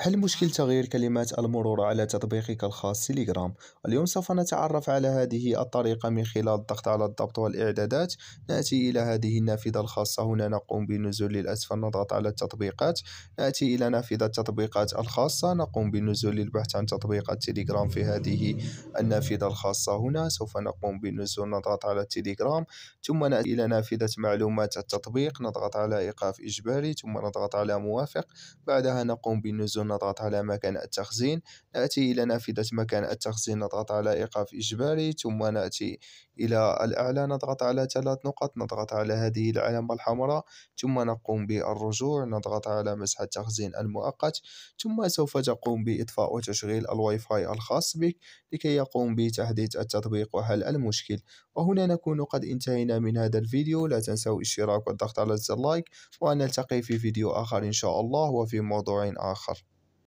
حل مشكل تغيير كلمات المرور على تطبيقك الخاص تيليجرام اليوم سوف نتعرف على هذه الطريقة من خلال الضغط على الضبط والإعدادات نأتي إلى هذه النافذة الخاصة هنا نقوم بالنزول للأسفل نضغط على التطبيقات نأتي إلى نافذة التطبيقات الخاصة نقوم بالنزول للبحث عن تطبيقات تيليجرام في هذه النافذة الخاصة هنا سوف نقوم بالنزول نضغط على تيليجرام ثم نأتي إلى نافذة معلومات التطبيق نضغط على إيقاف إجباري ثم نضغط على موافق بعدها نقوم بالنزول نضغط على مكان التخزين نأتي إلى نافذة مكان التخزين نضغط على إيقاف إجباري ثم نأتي إلى الأعلى نضغط على ثلاث نقط نضغط على هذه العلامة الحمراء ثم نقوم بالرجوع نضغط على مسح التخزين المؤقت ثم سوف تقوم بإطفاء وتشغيل الواي فاي الخاص بك لكي يقوم بتحديث التطبيق وحل المشكل وهنا نكون قد انتهينا من هذا الفيديو لا تنسوا الاشتراك والضغط على زر لايك ونلتقي في فيديو آخر إن شاء الله وفي موضوع آخر